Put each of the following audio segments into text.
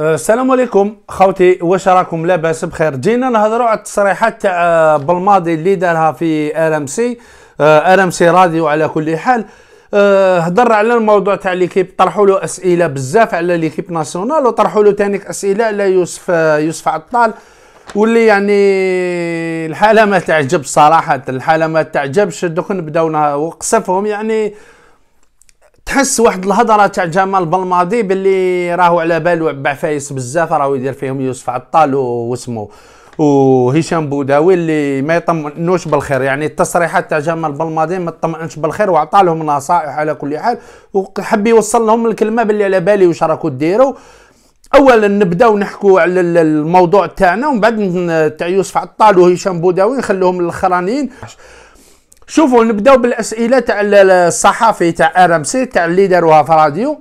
السلام عليكم خوتي واش راكم لاباس بخير جينا نهضروا على التصريحات تاع آه، بالماضي اللي دارها في ار ام سي آه، ار ام سي راديو على كل حال آه، هضر على الموضوع تاع ليكيب طرحوا له اسئله بزاف على ليكيب ناسيونال وطرحوا له ثاني اسئله على يوسف يوسف عطال واللي يعني الحاله ما تعجب صراحه الحاله ما تعجبش دوك نبداو وقصفهم يعني تحس واحد الهضره تاع جمال بلماضي باللي راهو على بالو بعفايس بزاف راهو يدير فيهم يوسف عطال واسمو وهشام بوداوي اللي ما يطمئنوش بالخير يعني التصريحات تاع جمال بلماضي ما تطمئنش بالخير وعطى لهم نصائح على كل حال وحب يوصل لهم الكلمه باللي على بالي واش راكو ديروا اولا نبداو نحكوا على الموضوع تاعنا ومن بعد تاع يوسف عطال وهشام بوداوي نخليهم الاخرانيين شوفوا نبداو بالاسئله تاع الصحفي تاع ار ام سي تاع اللي داروها في راديو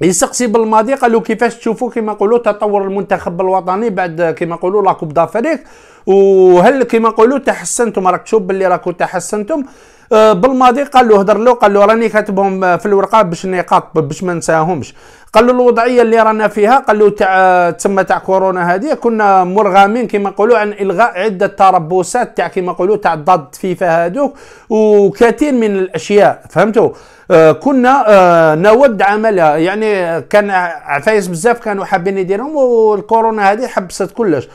يسقسي بالماضي قالوا كيفاش تشوفوا كما نقولوا تطور المنتخب الوطني بعد كما نقولوا لاكوب دافريك وهل كما نقولوا تحسنتم راك تشوف باللي راكو تحسنتم بالماضي قال له هضر له قال له راني كاتبهم آه، في الورقه باش نقاط باش ما ننساهمش قال له الوضعيه اللي رانا فيها قال له آه، تاع تسمى تاع كورونا هذه كنا مرغمين كما نقولوا عن الغاء عده تربصات تاع كما نقولوا تاع ضد فيفا هذوك وكثير من الاشياء فهمتوا آه، كنا نود عملها يعني كان عفايس بزاف كانوا حابين يديرهم والكورونا هذه حبست كلش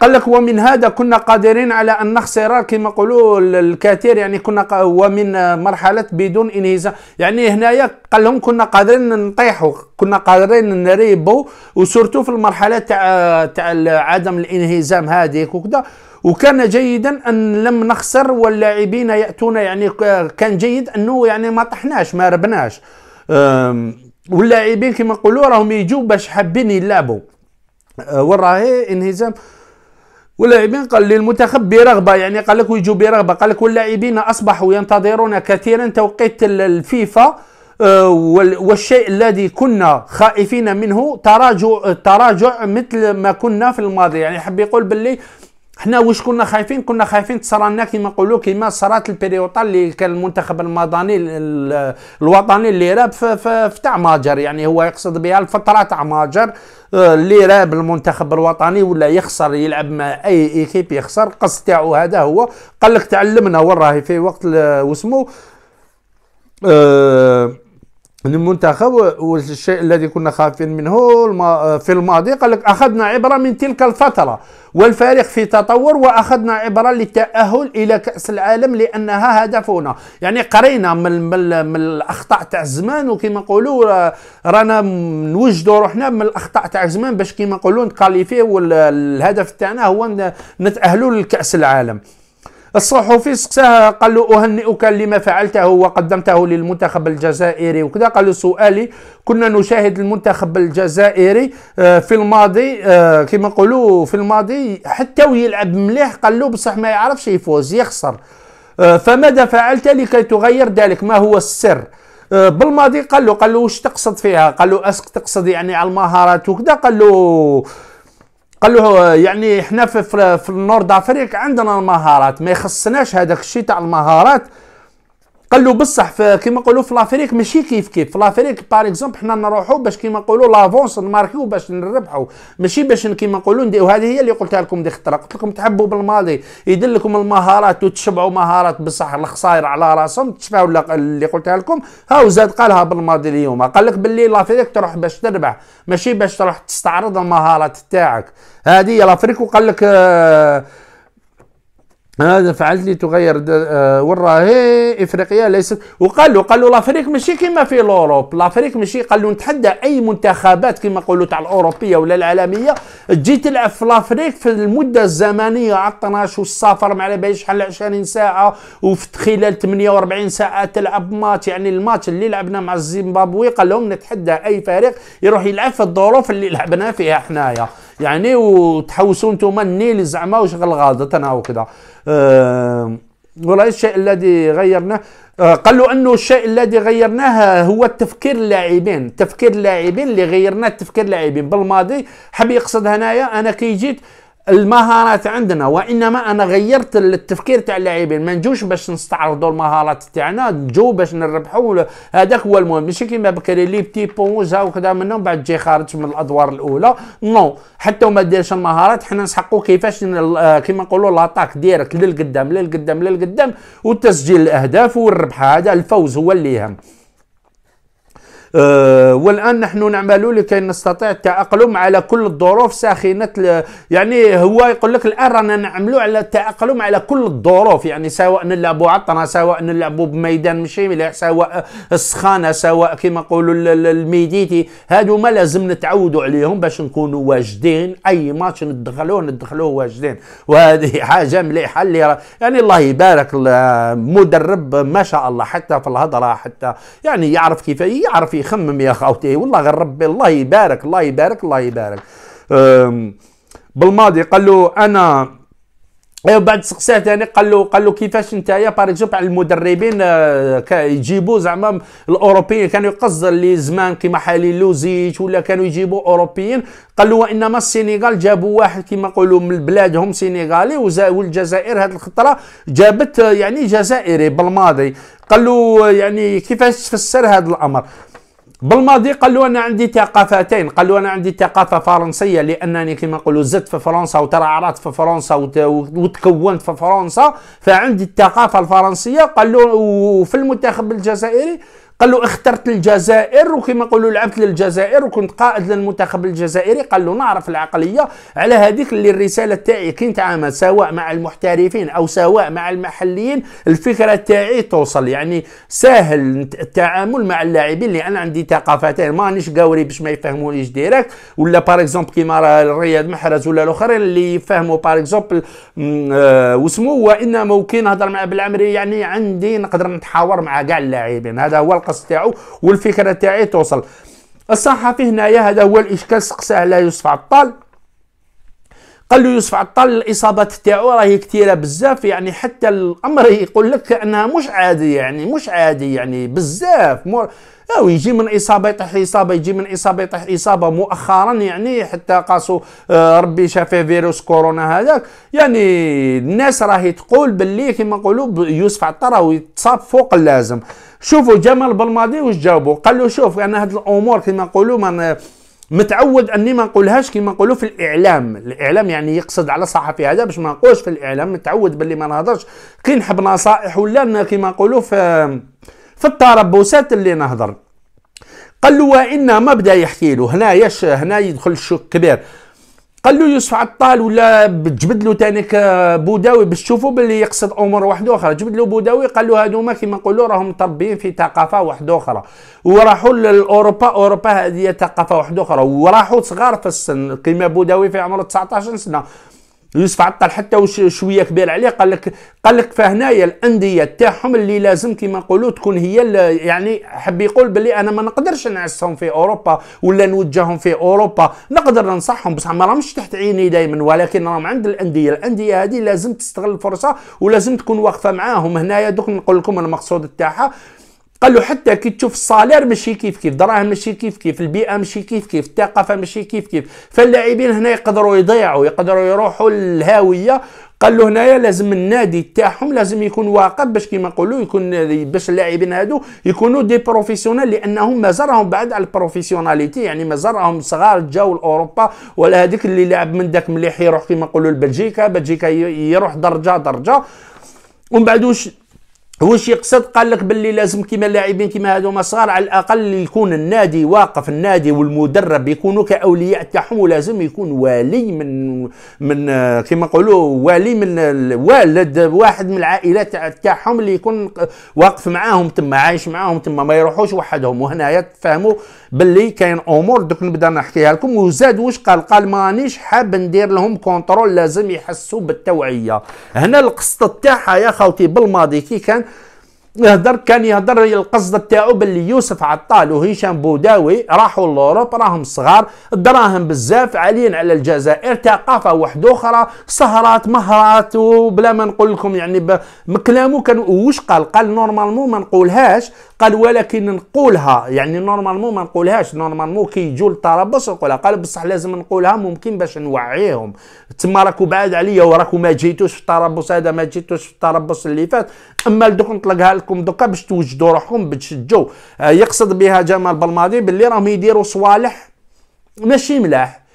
قال لك ومن هذا كنا قادرين على ان نخسر كما يقولوا الكثير يعني كنا ومن مرحله بدون انهزام يعني هنايا قال لهم كنا قادرين نطيحوا كنا قادرين نريبوا وسورتو في المرحله تاع تاع عدم الانهزام هذيك وكذا وكان جيدا ان لم نخسر واللاعبين ياتون يعني كان جيد انه يعني ما طحناش ما ربناش واللاعبين كما نقولوا راهم يجوا باش حابين يلعبوا أه، وراهي انهزام واللاعبين قال للمنتخب برغبه يعني قال لك ويجوا برغبه قال لك واللاعبين اصبحوا ينتظرون كثيرا توقيت الفيفا آه، والشيء الذي كنا خائفين منه تراجع تراجع مثل ما كنا في الماضي يعني حب يقول باللي حنا واش كنا خايفين كنا خايفين تصرى لنا كيما نقولوا كيما صرات البيريوطا اللي كان المنتخب المدني الوطني اللي راب في, في, في تاع ماجر يعني هو يقصد بها الفتره تاع ماجر آه، اللي راب المنتخب الوطني ولا يخسر يلعب مع اي ايكيب يخسر القصد تاعو هذا هو قال لك تعلمنا وين راهي في وقت واسمو أه المنتخب والشيء الذي كنا خايفين منه في الماضي قال لك اخذنا عبره من تلك الفتره والفريق في تطور واخذنا عبره للتاهل الى كاس العالم لانها هدفنا يعني قرينا من, من, من الاخطاء تاع زمان وكما نقولوا آه، رانا نوجدوا روحنا من الاخطاء تاع زمان باش كما نقولوا نتكاليفيو والهدف تاعنا هو نتاهلوا لكاس العالم الصحفي سقساه قال له أهنئك لما فعلته وقدمته للمنتخب الجزائري وكذا قال له سؤالي كنا نشاهد المنتخب الجزائري آه، في الماضي آه، كما نقولوا في الماضي حتى ويلعب مليح قال له بصح ما يعرفش يفوز يخسر آه، فماذا فعلت لكي تغير ذلك ما هو السر بالماضي قال له قال له واش تقصد فيها قال له اسك تقصد يعني على المهارات وكذا قال له قال له يعني احنا في, في النور افريك عندنا المهارات ما يخصناش هذاك الشيء تاع المهارات قال له بصح كيما نقولوا في لافريك ماشي كيف كيف في لافريك باغ اكزومبل حنا نروحوا باش كيما نقولوا لافونس نماركيو باش نربحوا ماشي باش كيما نقولوا نديروا هي اللي قلتها لكم ديك خطره قلت لكم تحبوا بالماضي يدلكم المهارات وتشبعوا مهارات بصح الخسائر على راسهم تشبعوا اللي قلتها لكم هاو زاد قالها بالماضي اليوم قال لك باللي لافريك تروح باش تربح ماشي باش تروح تستعرض المهارات تاعك هذه لافريك وقال لك آه هذا فعلت لي تغير آه، وراه افريقيا ليست وقال له قال له لافريك ماشي كيما في لوروب لافريك ماشي قال له نتحدى اي منتخبات كيما نقولوا تاع الاوروبيه ولا العالميه تجي تلعب في لافريك في المده الزمنيه على 12 والسفر ما على باليش شحال 20 ساعه وفي خلال 48 ساعه تلعب ماتش يعني الماتش اللي لعبنا مع الزيمبابوي قال لهم نتحدى اي فريق يروح يلعب في الظروف اللي لعبنا فيها حنايا يعني وتحوسوا نتوما النيل زعما وش انا وكذا أه ولا الشيء الذي غيرناه أه له انه الشيء الذي غيرناه هو تفكير اللاعبين تفكير اللاعبين اللي غيرنا تفكير اللاعبين بالماضي حب يقصد هنايا انا كي جيت المهارات عندنا وانما انا غيرت التفكير تاع اللاعبين ما نجوش باش نستعرضوا المهارات تاعنا نجو باش نربحوا هذاك هو المهم ماشي كيما بكري لي بتي بونز وكذا منهم بعد جي خارج من الادوار الاولى نو حتى وما دارش المهارات حنا نسحقوا كيفاش آه، كيما نقولوا لاطاك ديريكت للقدام للقدام للقدام وتسجيل الاهداف والربح هذا الفوز هو اللي يهم آه، والان نحن نعمل لكي نستطيع التاقلم على كل الظروف ساخنه يعني هو يقول لك الان رانا نعملوا على التاقلم على كل الظروف يعني سواء نلعبوا عطره سواء نلعبوا بميدان مشي مليح سواء السخانه سواء كما نقولوا الميديتي هادو ما لازم نتعودوا عليهم باش نكونوا واجدين اي ماتش ندخلوه ندخلوه واجدين وهذه حاجه مليحه اللي يعني الله يبارك المدرب ما شاء الله حتى في الهضره حتى يعني يعرف كيف يعرف يخمم يا خاوتي والله غير ربي الله يبارك الله يبارك الله يبارك بالماضي قال له انا ايوا بعد سقساه ثاني قال له قال له كيفاش انت باغ اكزومبل على المدربين آه، يجيبوا زعما الاوروبيين كانوا يقز اللي زمان كيما حالي لوزيتش ولا كانوا يجيبوا اوروبيين قال له وانما السنغال جابوا واحد كيما نقولوا من بلادهم سنغالي والجزائر هذه الخطره جابت آه، يعني جزائري بالماضي قال له آه، يعني كيفاش تفسر هذا الامر بالماضي قال له انا عندي ثقافتين قال له انا عندي ثقافه فرنسيه لانني كما نقولوا زدت في فرنسا وترعرعت في فرنسا وتكونت في فرنسا فعندي الثقافه الفرنسيه قال له وفي المنتخب الجزائري قال له اخترت الجزائر وكما نقولوا لعبت للجزائر وكنت قائد للمنتخب الجزائري قال له نعرف العقليه على هذيك اللي الرساله تاعي كي نتعامل سواء مع المحترفين او سواء مع المحليين الفكره تاعي توصل يعني سهل التعامل مع اللاعبين لان عندي ثقافتين مانيش قاوري باش ما يفهمونيش ديريكت ولا بار اكزومبل كيما رياض محرز ولا الاخرين اللي يفهموا بار اكزومبل وسمو وانما كي نهضر مع بالعمري يعني عندي نقدر نتحاور مع كاع اللاعبين هذا هو القص تاعو والفكره تاعي توصل الصحفي هنايا هذا هو الاشكال سقساه لا يصفع الطال قال له يوسف عطال الاصابات تاعو راهي كثيره بزاف يعني حتى الامر يقول لك انها مش عادي يعني مش عادي يعني بزاف مو او يجي من اصابه يطيح اصابه يجي من اصابه يطيح اصابه مؤخرا يعني حتى قاسوا آه، ربي شافه فيروس كورونا هذاك يعني الناس راهي تقول باللي كما نقولوا يوسف عطار راهو يتصاب فوق اللازم شوفوا جمال بالماضي واش جاوبوا قال له شوف انا يعني هاد الامور كما نقولوا ما متعود اني ما نقولهاش كيما نقولوا في الاعلام الاعلام يعني يقصد على صحفي هذا باش ما نقولش في الاعلام متعود باللي ما نهضرش كي نحب نصائح ولا كيما نقولوا في في التربصات اللي نهضر قال له وانما بدا يحكي له هنا يش هنا يدخل الشك كبير قال له يوسف عطال ولا جبد له تانيك بوداوي باش تشوفوا باللي يقصد امور واحده اخرى جبد له بوداوي قال له هذوما كيما نقولوا راهم متربيين في ثقافه واحده اخرى وراحوا لاوروبا اوروبا هذه ثقافه واحده اخرى وراحوا صغار في السن كيما بوداوي في عمر 19 سنه يوسف عطل حتى وش شويه كبير عليه قال لك قال لك فهنايا الانديه تاعهم اللي لازم كيما نقولوا تكون هي يعني حب يقول باللي انا ما نقدرش نعسهم في اوروبا ولا نوجههم في اوروبا نقدر ننصحهم بصح ما راهمش تحت عيني دائما ولكن راهم عند الانديه الانديه هذه لازم تستغل الفرصه ولازم تكون واقفه معاهم هنايا دوك نقول لكم المقصود تاعها قال له حتى كي تشوف الصالير ماشي كيف كيف الدراهم ماشي كيف كيف البيئه ماشي كيف كيف الثقافه ماشي كيف كيف فاللاعبين هنا يقدروا يضيعوا يقدروا يروحوا للهاويه قال له هنايا لازم النادي تاعهم لازم يكون واقف باش كيما نقولوا يكون باش اللاعبين هادو يكونوا دي بروفيسيونيل لانهم مازال راهم بعد على البروفيسيوناليتي يعني مازال راهم صغار جاو لاوروبا ولا هذيك اللي لعب من داك مليح يروح كيما نقولوا لبلجيكا بلجيكا يروح درجه درجه ومن بعد واش واش يقصد قال لك باللي لازم كيما اللاعبين كيما ما صغار على الاقل يكون النادي واقف النادي والمدرب يكونوا كاولياء تاعهم ولازم يكون والي من من كيما نقولوا والي من الوالد واحد من العائلات تاعهم اللي يكون واقف معاهم تما عايش معاهم تما ما يروحوش وحدهم وهنايا تفهموا باللي كاين امور دوك نبدا نحكيها لكم وزاد واش قال قال مانيش حاب ندير لهم كونترول لازم يحسوا بالتوعيه هنا القصه تاعها يا خوتي بالماضي كي كان يهدر كان يهدر القصد تاعو باللي يوسف عطال وهشام بوداوي راحوا لوروب راهم صغار دراهم بزاف عاليين على الجزائر ثقافه واحده اخرى سهرات مهرات وبلا ما نقول لكم يعني مكلامو كان واش قال قال نورمالمون ما نقولهاش قال ولكن نقولها يعني نورمالمون ما نقولهاش نورمالمون كي يجوا لطرابلس نقولها قال بصح لازم نقولها ممكن باش نوعيهم تما راكو بعاد عليا وراكو ما جيتوش في طرابلس هذا ما جيتوش في طرابلس اللي فات امال دوك نطلقها لكم دوكا باش توجدوا روحكم بتشجوا آه، يقصد بها جمال بلماضي باللي راهم يديروا صوالح ماشي ملاح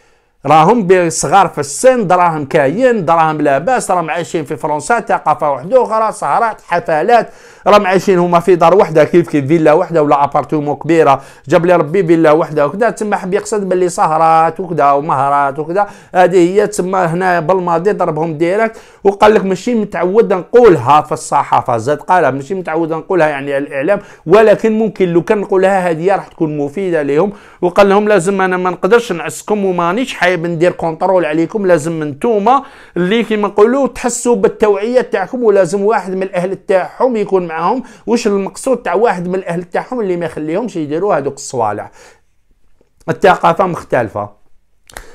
راهم بصغار في السن دراهم كاين دراهم لاباس راهم عايشين في فرنسا ثقافه وحده اخرى سهرات حفلات راهم عايشين هما في دار وحده كيف كيف فيلا وحده ولا ابارتومون كبيره جاب لي ربي فيلا وحده وكذا تما حب يقصد باللي سهرات وكذا ومهرات وكذا هذه هي تما هنا بالماضي ضربهم ديريكت وقال لك ماشي متعود نقولها في الصحافه زاد قالها ماشي متعود نقولها يعني على الاعلام ولكن ممكن لو كان نقولها هذه راح تكون مفيده لهم وقال لهم لازم انا ما نقدرش نعسكم ومانيش حي صعيب ندير كونترول عليكم لازم نتوما اللي كيما نقولوا تحسوا بالتوعيه تاعكم ولازم واحد من الاهل تاعهم يكون معاهم واش المقصود تاع واحد من الاهل تاعهم اللي ما يخليهمش يديروا هذوك الصوالح الثقافه مختلفه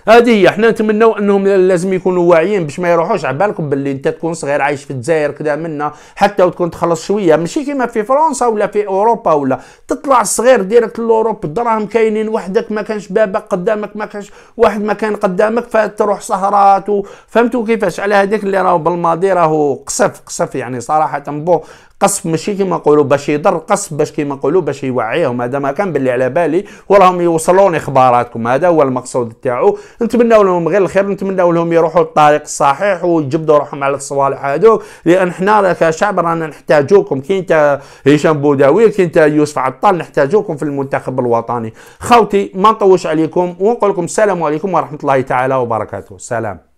هذه هي حنا نتمناو انهم لازم يكونوا واعيين باش ما يروحوش على بالكم باللي انت تكون صغير عايش في الجزائر كذا منا حتى وتكون تخلص شويه ماشي كيما في فرنسا ولا في اوروبا ولا تطلع صغير ديريكت لوروب الدراهم كاينين وحدك ما كانش بابك قدامك ما كانش واحد ما كان قدامك فتروح سهرات فهمتوا كيفاش على هذيك اللي راهو بالماضي راهو قصف قصف يعني صراحه بو قصف ماشي كيما نقولوا باش يضر قصف باش كيما نقولوا باش يوعيهم هذا ما كان باللي على بالي وراهم يوصلوني اخباراتكم هذا هو المقصود تاعو نتمنوا لهم غير الخير نتمنوا لهم يروحوا الطريق الصحيح ويجبدوا روحهم على الصوالح هذوك لان حنا كشعب رانا نحتاجوكم كي انت هشام بوداوي كي انت يوسف عطال نحتاجوكم في المنتخب الوطني خوتي ما نطوش عليكم ونقول لكم السلام عليكم ورحمه الله تعالى وبركاته سلام